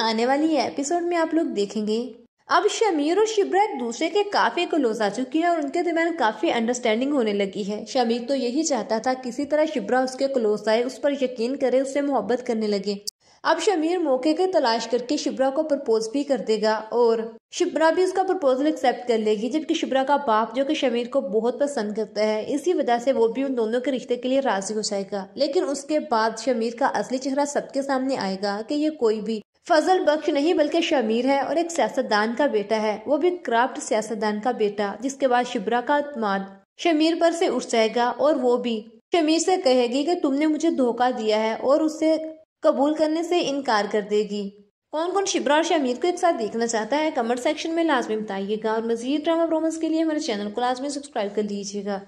आने वाली एपिसोड में आप लोग देखेंगे अब शमीर और शिब्रा एक दूसरे के काफी क्लोज आ चुकी है और उनके दरमियान काफी अंडरस्टैंडिंग होने लगी है शमीर तो यही चाहता था किसी तरह शिब्रा उसके क्लोज आए उस पर यकीन करे उससे मोहब्बत करने लगे अब शमीर मौके की तलाश करके शिब्रा को प्रपोज भी कर देगा और शिब्रा भी उसका प्रपोजल एक्सेप्ट कर लेगी जबकि शिब्रा का बाप जो कि शमीर को बहुत पसंद करता है इसी वजह से वो भी उन दोनों के रिश्ते के लिए राजी हो जाएगा लेकिन उसके बाद शमीर का असली चेहरा सबके सामने आएगा कि ये कोई भी फजल बख्श नहीं बल्कि शमीर है और एक सियासतदान का बेटा है वो भी क्राफ्ट सियासतदान का बेटा जिसके बाद शिबरा का अतमान शमीर पर से उठ जाएगा और वो भी शमीर से कहेगी कि तुमने मुझे धोखा दिया है और उसे कबूल करने से इनकार कर देगी कौन कौन शिब्रा और शमीर को एक साथ देखना चाहता है कमेंट सेक्शन में लाजमी बताइएगा और मजीद ड्रामा प्रोमस के लिए हमारे चैनल को लाजमी सब्सक्राइब कर लीजिएगा